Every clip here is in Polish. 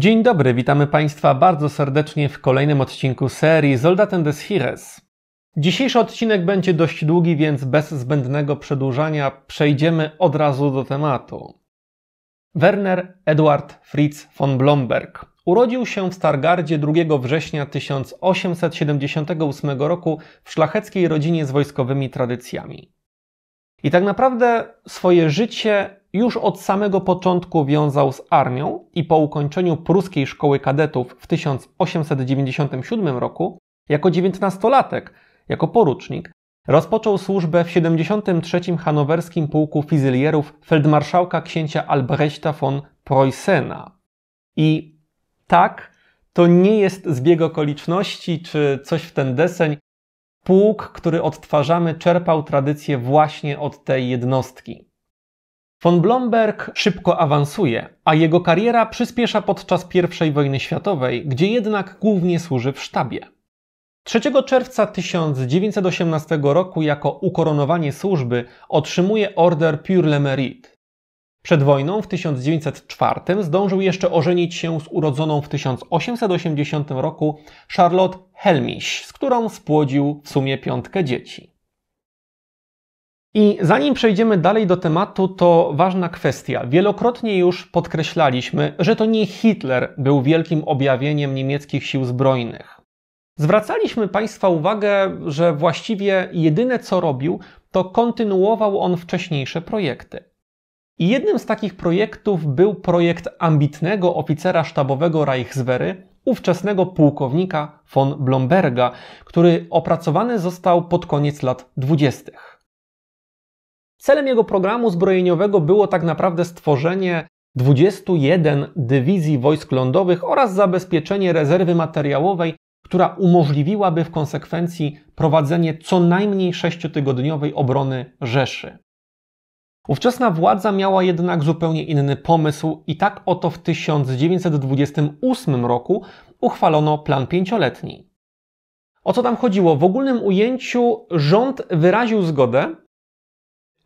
Dzień dobry, witamy Państwa bardzo serdecznie w kolejnym odcinku serii Soldaten des Hires. Dzisiejszy odcinek będzie dość długi, więc bez zbędnego przedłużania przejdziemy od razu do tematu. Werner Eduard Fritz von Blomberg urodził się w Stargardzie 2 września 1878 roku w szlacheckiej rodzinie z wojskowymi tradycjami. I tak naprawdę swoje życie już od samego początku wiązał z armią i po ukończeniu pruskiej szkoły kadetów w 1897 roku, jako dziewiętnastolatek, jako porucznik, rozpoczął służbę w 73. Hanowerskim Pułku Fizylierów feldmarszałka księcia Albrechta von Preussena. I tak, to nie jest zbieg okoliczności czy coś w ten deseń, Pług, który odtwarzamy, czerpał tradycję właśnie od tej jednostki. Von Blomberg szybko awansuje, a jego kariera przyspiesza podczas I wojny światowej, gdzie jednak głównie służy w sztabie. 3 czerwca 1918 roku jako ukoronowanie służby otrzymuje order Pure le Mérite. Przed wojną w 1904 zdążył jeszcze ożenić się z urodzoną w 1880 roku Charlotte Helmiś, z którą spłodził w sumie piątkę dzieci. I zanim przejdziemy dalej do tematu, to ważna kwestia. Wielokrotnie już podkreślaliśmy, że to nie Hitler był wielkim objawieniem niemieckich sił zbrojnych. Zwracaliśmy Państwa uwagę, że właściwie jedyne co robił, to kontynuował on wcześniejsze projekty. I jednym z takich projektów był projekt ambitnego oficera sztabowego Reichswehry, ówczesnego pułkownika von Blomberga, który opracowany został pod koniec lat 20. Celem jego programu zbrojeniowego było tak naprawdę stworzenie 21 dywizji wojsk lądowych oraz zabezpieczenie rezerwy materiałowej, która umożliwiłaby w konsekwencji prowadzenie co najmniej sześciotygodniowej obrony Rzeszy. Ówczesna władza miała jednak zupełnie inny pomysł i tak oto w 1928 roku uchwalono plan pięcioletni. O co tam chodziło? W ogólnym ujęciu rząd wyraził zgodę,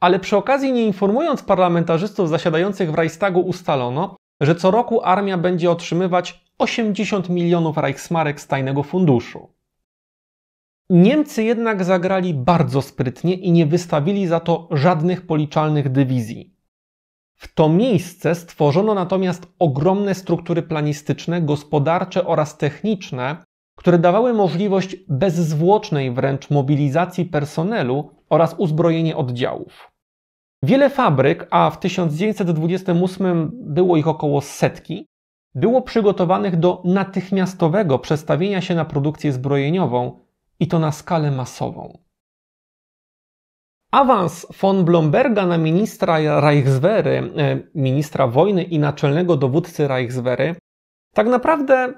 ale przy okazji, nie informując parlamentarzystów zasiadających w Reichstagu, ustalono, że co roku armia będzie otrzymywać 80 milionów Reichsmarek z tajnego funduszu. Niemcy jednak zagrali bardzo sprytnie i nie wystawili za to żadnych policzalnych dywizji. W to miejsce stworzono natomiast ogromne struktury planistyczne, gospodarcze oraz techniczne, które dawały możliwość bezzwłocznej wręcz mobilizacji personelu oraz uzbrojenie oddziałów. Wiele fabryk, a w 1928 było ich około setki, było przygotowanych do natychmiastowego przestawienia się na produkcję zbrojeniową, i to na skalę masową. Awans von Blomberga na ministra Reichswehry, e, ministra wojny i naczelnego dowódcy Reichswehry, tak naprawdę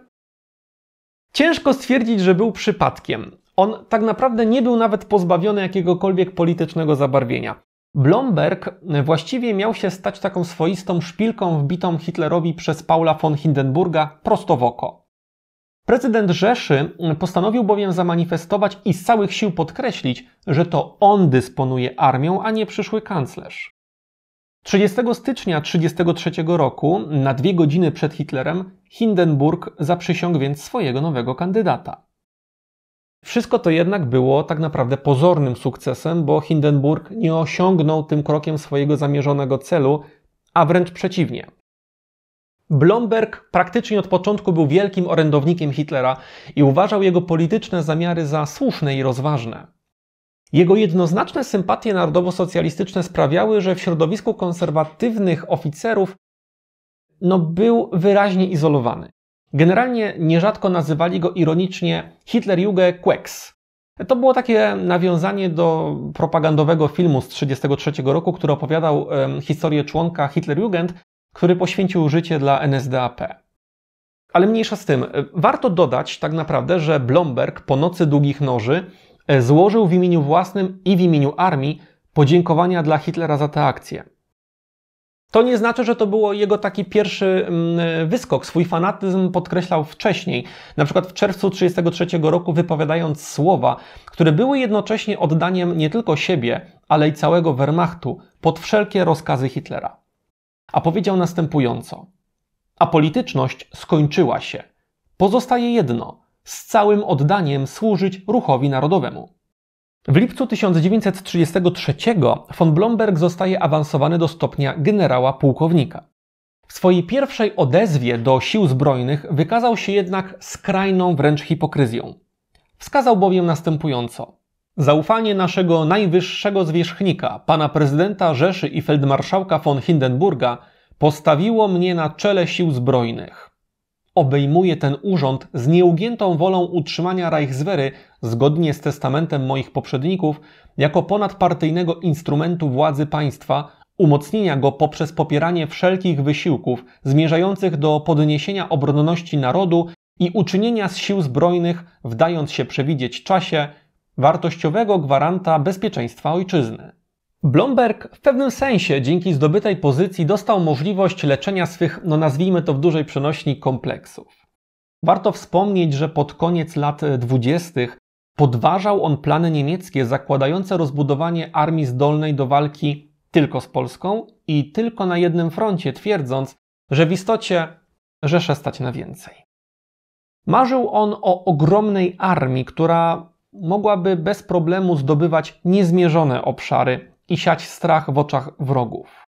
ciężko stwierdzić, że był przypadkiem. On tak naprawdę nie był nawet pozbawiony jakiegokolwiek politycznego zabarwienia. Blomberg właściwie miał się stać taką swoistą szpilką wbitą Hitlerowi przez Paula von Hindenburga prosto w oko. Prezydent Rzeszy postanowił bowiem zamanifestować i z całych sił podkreślić, że to on dysponuje armią, a nie przyszły kanclerz. 30 stycznia 1933 roku, na dwie godziny przed Hitlerem, Hindenburg zaprzysiągł więc swojego nowego kandydata. Wszystko to jednak było tak naprawdę pozornym sukcesem, bo Hindenburg nie osiągnął tym krokiem swojego zamierzonego celu, a wręcz przeciwnie. Blomberg praktycznie od początku był wielkim orędownikiem Hitlera i uważał jego polityczne zamiary za słuszne i rozważne. Jego jednoznaczne sympatie narodowo-socjalistyczne sprawiały, że w środowisku konserwatywnych oficerów no, był wyraźnie izolowany. Generalnie nierzadko nazywali go ironicznie Juge Quex. To było takie nawiązanie do propagandowego filmu z 1933 roku, który opowiadał um, historię członka Jugend, który poświęcił życie dla NSDAP. Ale mniejsza z tym, warto dodać tak naprawdę, że Blomberg po nocy długich noży e, złożył w imieniu własnym i w imieniu armii podziękowania dla Hitlera za tę akcję. To nie znaczy, że to było jego taki pierwszy mm, e, wyskok. Swój fanatyzm podkreślał wcześniej. Na przykład w czerwcu 1933 roku, wypowiadając słowa, które były jednocześnie oddaniem nie tylko siebie, ale i całego Wehrmachtu pod wszelkie rozkazy Hitlera a powiedział następująco: A polityczność skończyła się. Pozostaje jedno: z całym oddaniem służyć ruchowi narodowemu. W lipcu 1933 von Blomberg zostaje awansowany do stopnia generała pułkownika. W swojej pierwszej odezwie do sił zbrojnych wykazał się jednak skrajną wręcz hipokryzją. Wskazał bowiem następująco: Zaufanie naszego najwyższego zwierzchnika, pana prezydenta Rzeszy i feldmarszałka von Hindenburga, postawiło mnie na czele sił zbrojnych. Obejmuję ten urząd z nieugiętą wolą utrzymania Reichswehry, zgodnie z testamentem moich poprzedników, jako ponadpartyjnego instrumentu władzy państwa, umocnienia go poprzez popieranie wszelkich wysiłków zmierzających do podniesienia obronności narodu i uczynienia z sił zbrojnych, wdając się przewidzieć czasie, wartościowego gwaranta bezpieczeństwa ojczyzny. Blomberg w pewnym sensie dzięki zdobytej pozycji dostał możliwość leczenia swych, no nazwijmy to w dużej przenośni, kompleksów. Warto wspomnieć, że pod koniec lat 20. podważał on plany niemieckie zakładające rozbudowanie armii zdolnej do walki tylko z Polską i tylko na jednym froncie, twierdząc, że w istocie Rzeszę stać na więcej. Marzył on o ogromnej armii, która mogłaby bez problemu zdobywać niezmierzone obszary i siać strach w oczach wrogów.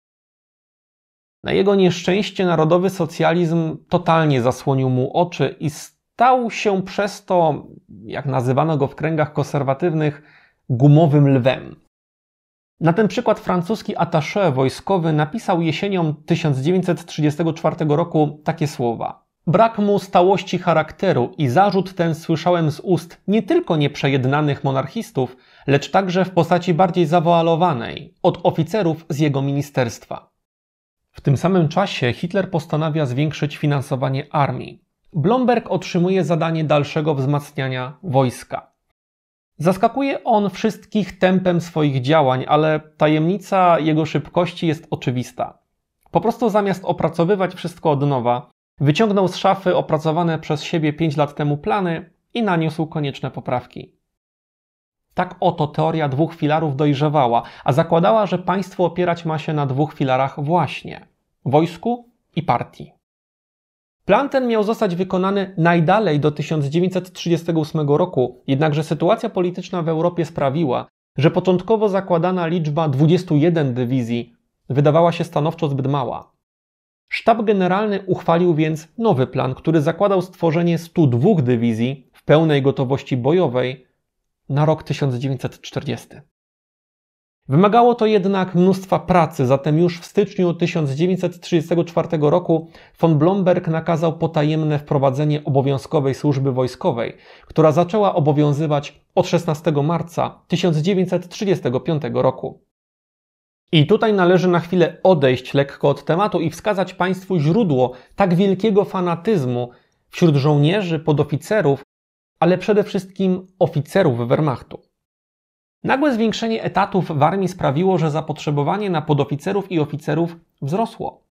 Na jego nieszczęście narodowy socjalizm totalnie zasłonił mu oczy i stał się przez to, jak nazywano go w kręgach konserwatywnych, gumowym lwem. Na ten przykład francuski attaché wojskowy napisał jesienią 1934 roku takie słowa. Brak mu stałości charakteru i zarzut ten słyszałem z ust nie tylko nieprzejednanych monarchistów, lecz także w postaci bardziej zawoalowanej od oficerów z jego ministerstwa. W tym samym czasie Hitler postanawia zwiększyć finansowanie armii. Blomberg otrzymuje zadanie dalszego wzmacniania wojska. Zaskakuje on wszystkich tempem swoich działań, ale tajemnica jego szybkości jest oczywista. Po prostu zamiast opracowywać wszystko od nowa, Wyciągnął z szafy opracowane przez siebie 5 lat temu plany i naniósł konieczne poprawki. Tak oto teoria dwóch filarów dojrzewała, a zakładała, że państwo opierać ma się na dwóch filarach właśnie wojsku i partii. Plan ten miał zostać wykonany najdalej do 1938 roku, jednakże sytuacja polityczna w Europie sprawiła, że początkowo zakładana liczba 21 dywizji wydawała się stanowczo zbyt mała. Sztab Generalny uchwalił więc nowy plan, który zakładał stworzenie 102 dywizji w pełnej gotowości bojowej na rok 1940. Wymagało to jednak mnóstwa pracy, zatem już w styczniu 1934 roku von Blomberg nakazał potajemne wprowadzenie obowiązkowej służby wojskowej, która zaczęła obowiązywać od 16 marca 1935 roku. I tutaj należy na chwilę odejść lekko od tematu i wskazać Państwu źródło tak wielkiego fanatyzmu wśród żołnierzy, podoficerów, ale przede wszystkim oficerów Wehrmachtu. Nagłe zwiększenie etatów w armii sprawiło, że zapotrzebowanie na podoficerów i oficerów wzrosło.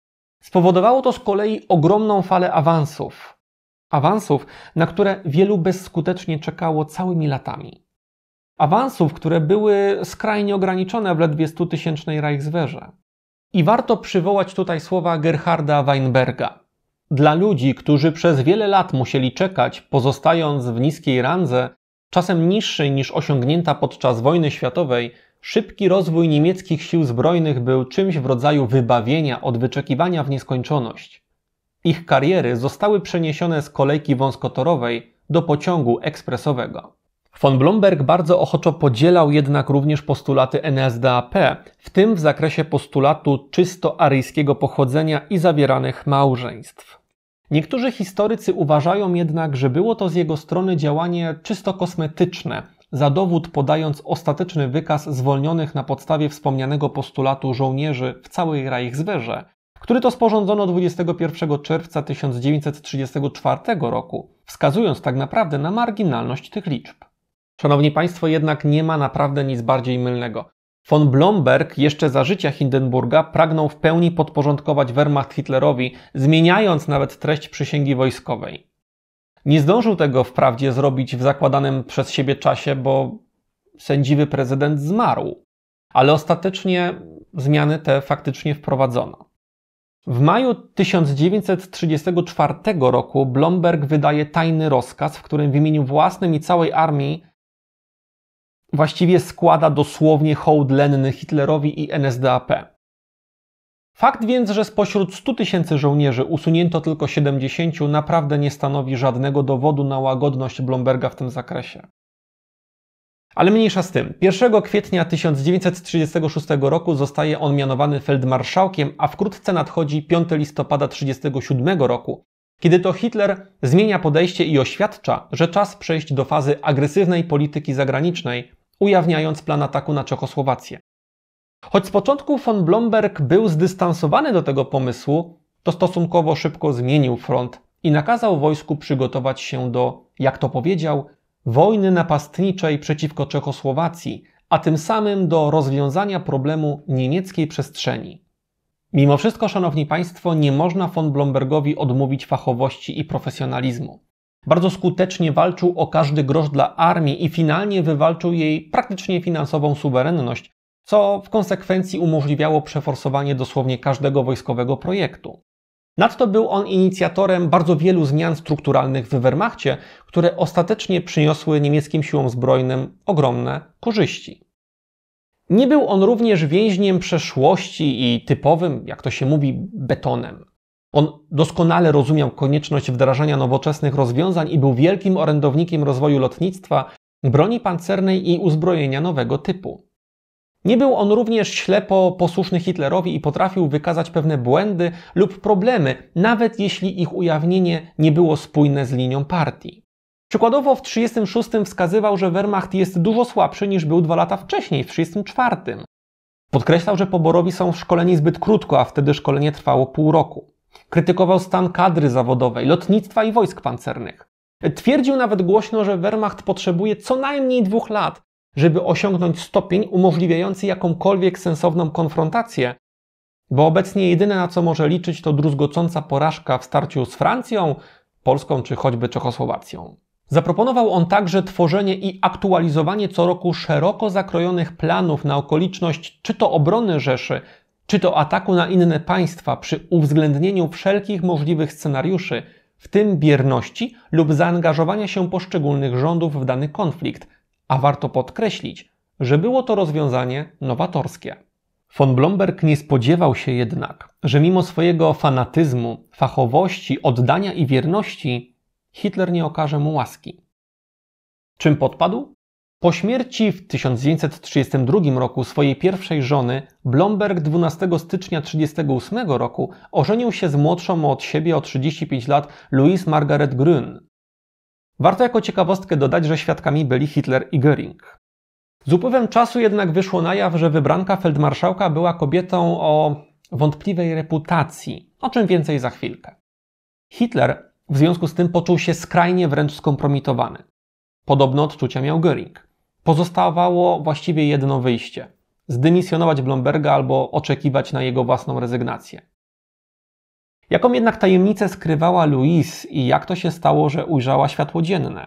Spowodowało to z kolei ogromną falę awansów. Awansów, na które wielu bezskutecznie czekało całymi latami. Awansów, które były skrajnie ograniczone w ledwie 100-tysięcznej Reichswehrze. I warto przywołać tutaj słowa Gerharda Weinberga. Dla ludzi, którzy przez wiele lat musieli czekać, pozostając w niskiej randze, czasem niższej niż osiągnięta podczas wojny światowej, szybki rozwój niemieckich sił zbrojnych był czymś w rodzaju wybawienia od wyczekiwania w nieskończoność. Ich kariery zostały przeniesione z kolejki wąskotorowej do pociągu ekspresowego. Von Blomberg bardzo ochoczo podzielał jednak również postulaty NSDAP, w tym w zakresie postulatu czysto aryjskiego pochodzenia i zawieranych małżeństw. Niektórzy historycy uważają jednak, że było to z jego strony działanie czysto kosmetyczne, za dowód podając ostateczny wykaz zwolnionych na podstawie wspomnianego postulatu żołnierzy w całej Reichswehrze, który to sporządzono 21 czerwca 1934 roku, wskazując tak naprawdę na marginalność tych liczb. Szanowni Państwo, jednak nie ma naprawdę nic bardziej mylnego. Von Blomberg jeszcze za życia Hindenburga pragnął w pełni podporządkować Wehrmacht Hitlerowi, zmieniając nawet treść przysięgi wojskowej. Nie zdążył tego wprawdzie zrobić w zakładanym przez siebie czasie, bo sędziwy prezydent zmarł, ale ostatecznie zmiany te faktycznie wprowadzono. W maju 1934 roku Blomberg wydaje tajny rozkaz, w którym w imieniu własnym i całej armii właściwie składa dosłownie hołd lenny Hitlerowi i NSDAP. Fakt więc, że spośród 100 tysięcy żołnierzy usunięto tylko 70, naprawdę nie stanowi żadnego dowodu na łagodność Blomberga w tym zakresie. Ale mniejsza z tym. 1 kwietnia 1936 roku zostaje on mianowany feldmarszałkiem, a wkrótce nadchodzi 5 listopada 1937 roku, kiedy to Hitler zmienia podejście i oświadcza, że czas przejść do fazy agresywnej polityki zagranicznej, ujawniając plan ataku na Czechosłowację. Choć z początku von Blomberg był zdystansowany do tego pomysłu, to stosunkowo szybko zmienił front i nakazał wojsku przygotować się do, jak to powiedział, wojny napastniczej przeciwko Czechosłowacji, a tym samym do rozwiązania problemu niemieckiej przestrzeni. Mimo wszystko, szanowni państwo, nie można von Blombergowi odmówić fachowości i profesjonalizmu. Bardzo skutecznie walczył o każdy grosz dla armii i finalnie wywalczył jej praktycznie finansową suwerenność, co w konsekwencji umożliwiało przeforsowanie dosłownie każdego wojskowego projektu. Nadto był on inicjatorem bardzo wielu zmian strukturalnych w Wehrmachcie, które ostatecznie przyniosły niemieckim siłom zbrojnym ogromne korzyści. Nie był on również więźniem przeszłości i typowym, jak to się mówi, betonem. On doskonale rozumiał konieczność wdrażania nowoczesnych rozwiązań i był wielkim orędownikiem rozwoju lotnictwa, broni pancernej i uzbrojenia nowego typu. Nie był on również ślepo posłuszny Hitlerowi i potrafił wykazać pewne błędy lub problemy, nawet jeśli ich ujawnienie nie było spójne z linią partii. Przykładowo w 1936 wskazywał, że Wehrmacht jest dużo słabszy niż był dwa lata wcześniej, w 1934. Podkreślał, że poborowi są szkoleni zbyt krótko, a wtedy szkolenie trwało pół roku. Krytykował stan kadry zawodowej, lotnictwa i wojsk pancernych. Twierdził nawet głośno, że Wehrmacht potrzebuje co najmniej dwóch lat, żeby osiągnąć stopień umożliwiający jakąkolwiek sensowną konfrontację, bo obecnie jedyne na co może liczyć to druzgocąca porażka w starciu z Francją, Polską czy choćby Czechosłowacją. Zaproponował on także tworzenie i aktualizowanie co roku szeroko zakrojonych planów na okoliczność czy to obrony Rzeszy, czy to ataku na inne państwa przy uwzględnieniu wszelkich możliwych scenariuszy, w tym bierności lub zaangażowania się poszczególnych rządów w dany konflikt, a warto podkreślić, że było to rozwiązanie nowatorskie. Von Blomberg nie spodziewał się jednak, że mimo swojego fanatyzmu, fachowości, oddania i wierności, Hitler nie okaże mu łaski. Czym podpadł? Po śmierci w 1932 roku swojej pierwszej żony, Blomberg 12 stycznia 1938 roku ożenił się z młodszą od siebie o 35 lat Louise Margaret Grün. Warto jako ciekawostkę dodać, że świadkami byli Hitler i Göring. Z upływem czasu jednak wyszło na jaw, że wybranka feldmarszałka była kobietą o wątpliwej reputacji, o czym więcej za chwilkę. Hitler w związku z tym poczuł się skrajnie wręcz skompromitowany. Podobne odczucia miał Göring. Pozostawało właściwie jedno wyjście: zdymisjonować Blomberga albo oczekiwać na jego własną rezygnację. Jaką jednak tajemnicę skrywała Louise i jak to się stało, że ujrzała światło dzienne?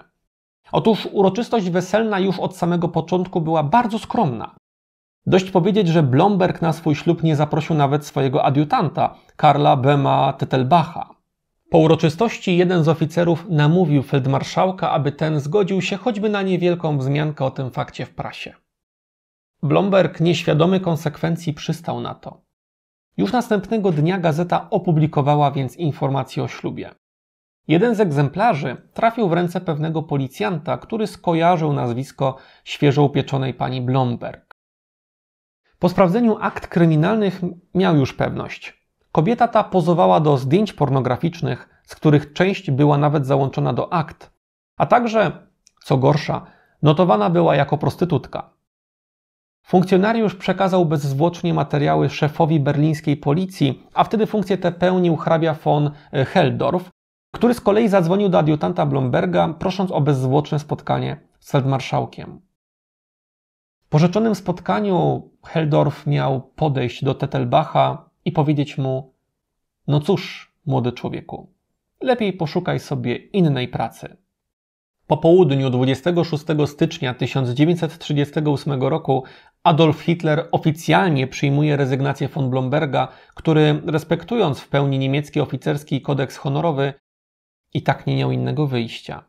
Otóż uroczystość weselna już od samego początku była bardzo skromna. Dość powiedzieć, że Blomberg na swój ślub nie zaprosił nawet swojego adiutanta, Karla Bema Tettelbacha. Po uroczystości jeden z oficerów namówił feldmarszałka, aby ten zgodził się choćby na niewielką wzmiankę o tym fakcie w prasie. Blomberg, nieświadomy konsekwencji, przystał na to. Już następnego dnia gazeta opublikowała więc informację o ślubie. Jeden z egzemplarzy trafił w ręce pewnego policjanta, który skojarzył nazwisko świeżo upieczonej pani Blomberg. Po sprawdzeniu akt kryminalnych miał już pewność. Kobieta ta pozowała do zdjęć pornograficznych, z których część była nawet załączona do akt, a także, co gorsza, notowana była jako prostytutka. Funkcjonariusz przekazał bezzwłocznie materiały szefowi berlińskiej policji, a wtedy funkcję tę pełnił hrabia von e, Heldorf, który z kolei zadzwonił do adiutanta Blomberga, prosząc o bezzwłoczne spotkanie z feldmarszałkiem. Po rzeczonym spotkaniu Heldorf miał podejść do Tettelbacha, i powiedzieć mu: No cóż, młody człowieku, lepiej poszukaj sobie innej pracy. Po południu 26 stycznia 1938 roku Adolf Hitler oficjalnie przyjmuje rezygnację von Blomberga, który, respektując w pełni niemiecki oficerski kodeks honorowy, i tak nie miał innego wyjścia.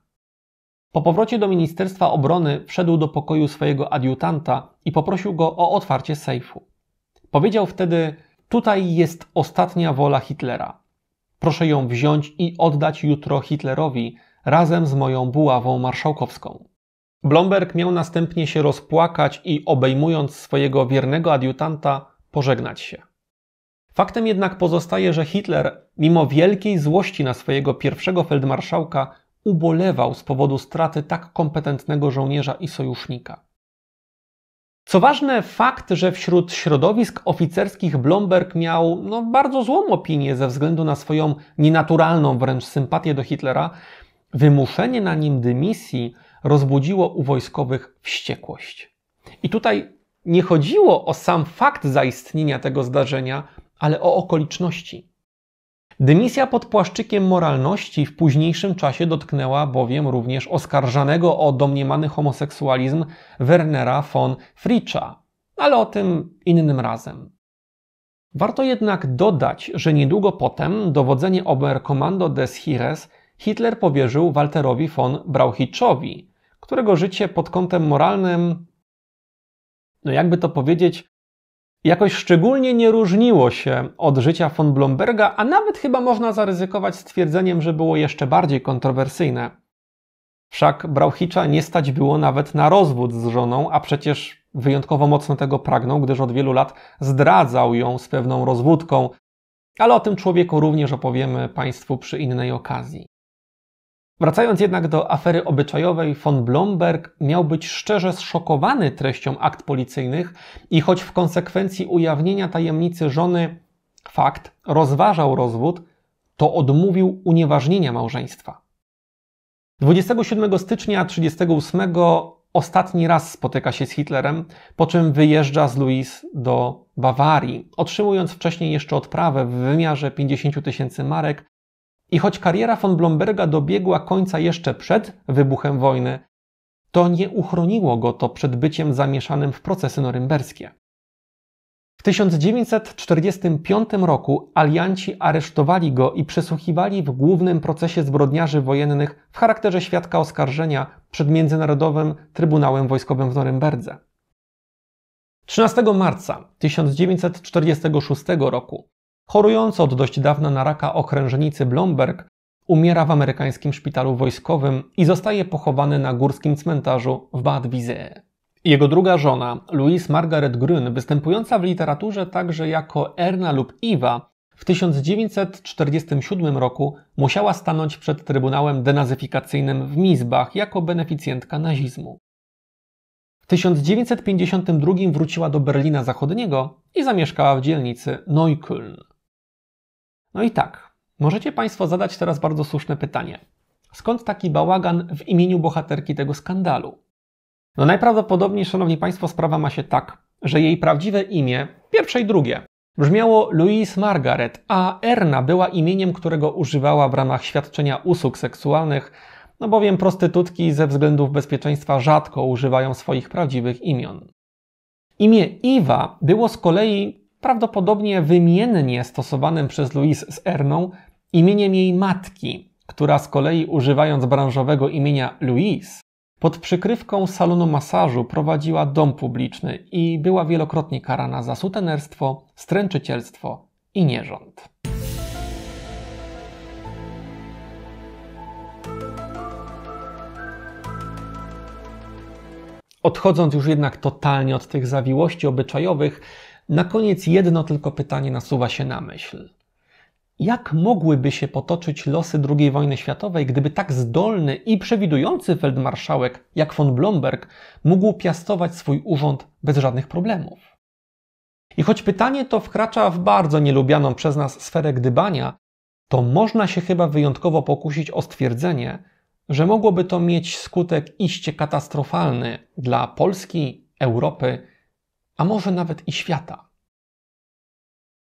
Po powrocie do Ministerstwa Obrony wszedł do pokoju swojego adiutanta i poprosił go o otwarcie sejfu. Powiedział wtedy: Tutaj jest ostatnia wola Hitlera. Proszę ją wziąć i oddać jutro Hitlerowi razem z moją buławą marszałkowską. Blomberg miał następnie się rozpłakać i obejmując swojego wiernego adiutanta, pożegnać się. Faktem jednak pozostaje, że Hitler, mimo wielkiej złości na swojego pierwszego feldmarszałka, ubolewał z powodu straty tak kompetentnego żołnierza i sojusznika. Co ważne, fakt, że wśród środowisk oficerskich Blomberg miał no, bardzo złą opinię ze względu na swoją nienaturalną wręcz sympatię do Hitlera, wymuszenie na nim dymisji rozbudziło u wojskowych wściekłość. I tutaj nie chodziło o sam fakt zaistnienia tego zdarzenia, ale o okoliczności. Dymisja pod płaszczykiem moralności w późniejszym czasie dotknęła bowiem również oskarżanego o domniemany homoseksualizm Wernera von Fritscha, ale o tym innym razem. Warto jednak dodać, że niedługo potem dowodzenie Oberkommando des Hires Hitler powierzył Walterowi von Brauchitschowi, którego życie pod kątem moralnym, no jakby to powiedzieć, jakoś szczególnie nie różniło się od życia von Blomberga, a nawet chyba można zaryzykować stwierdzeniem, że było jeszcze bardziej kontrowersyjne. Wszak Brauchicza nie stać było nawet na rozwód z żoną, a przecież wyjątkowo mocno tego pragnął, gdyż od wielu lat zdradzał ją z pewną rozwódką, ale o tym człowieku również opowiemy Państwu przy innej okazji. Wracając jednak do afery obyczajowej, von Blomberg miał być szczerze zszokowany treścią akt policyjnych i choć w konsekwencji ujawnienia tajemnicy żony fakt rozważał rozwód, to odmówił unieważnienia małżeństwa. 27 stycznia 1938 ostatni raz spotyka się z Hitlerem, po czym wyjeżdża z Louis do Bawarii, otrzymując wcześniej jeszcze odprawę w wymiarze 50 tysięcy marek i choć kariera von Blomberga dobiegła końca jeszcze przed wybuchem wojny, to nie uchroniło go to przed byciem zamieszanym w procesy norymberskie. W 1945 roku alianci aresztowali go i przesłuchiwali w głównym procesie zbrodniarzy wojennych w charakterze świadka oskarżenia przed Międzynarodowym Trybunałem Wojskowym w Norymberdze. 13 marca 1946 roku chorujący od dość dawna na raka okrężnicy Blomberg, umiera w amerykańskim szpitalu wojskowym i zostaje pochowany na górskim cmentarzu w Bad Wiese. Jego druga żona, Louise Margaret Grün, występująca w literaturze także jako Erna lub Iwa, w 1947 roku musiała stanąć przed Trybunałem Denazyfikacyjnym w Mizbach jako beneficjentka nazizmu. W 1952 wróciła do Berlina Zachodniego i zamieszkała w dzielnicy Neukölln. No i tak, możecie Państwo zadać teraz bardzo słuszne pytanie. Skąd taki bałagan w imieniu bohaterki tego skandalu? No najprawdopodobniej, Szanowni Państwo, sprawa ma się tak, że jej prawdziwe imię, pierwsze i drugie, brzmiało Louise Margaret, a Erna była imieniem, którego używała w ramach świadczenia usług seksualnych, no bowiem prostytutki ze względów bezpieczeństwa rzadko używają swoich prawdziwych imion. Imię Iwa było z kolei prawdopodobnie wymiennie stosowanym przez Louise z Erną imieniem jej matki, która z kolei używając branżowego imienia Louise, pod przykrywką salonu masażu prowadziła dom publiczny i była wielokrotnie karana za sutenerstwo, stręczycielstwo i nierząd. Odchodząc już jednak totalnie od tych zawiłości obyczajowych, na koniec jedno tylko pytanie nasuwa się na myśl. Jak mogłyby się potoczyć losy II wojny światowej, gdyby tak zdolny i przewidujący feldmarszałek jak von Blomberg mógł piastować swój urząd bez żadnych problemów? I choć pytanie to wkracza w bardzo nielubianą przez nas sferę gdybania, to można się chyba wyjątkowo pokusić o stwierdzenie, że mogłoby to mieć skutek iście katastrofalny dla Polski, Europy a może nawet i świata.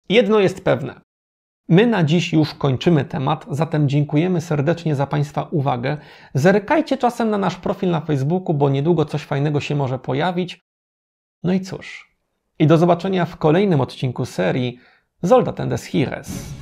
Jedno jest pewne. My na dziś już kończymy temat, zatem dziękujemy serdecznie za Państwa uwagę. Zerkajcie czasem na nasz profil na Facebooku, bo niedługo coś fajnego się może pojawić. No i cóż. I do zobaczenia w kolejnym odcinku serii Zolda Tendes Hires.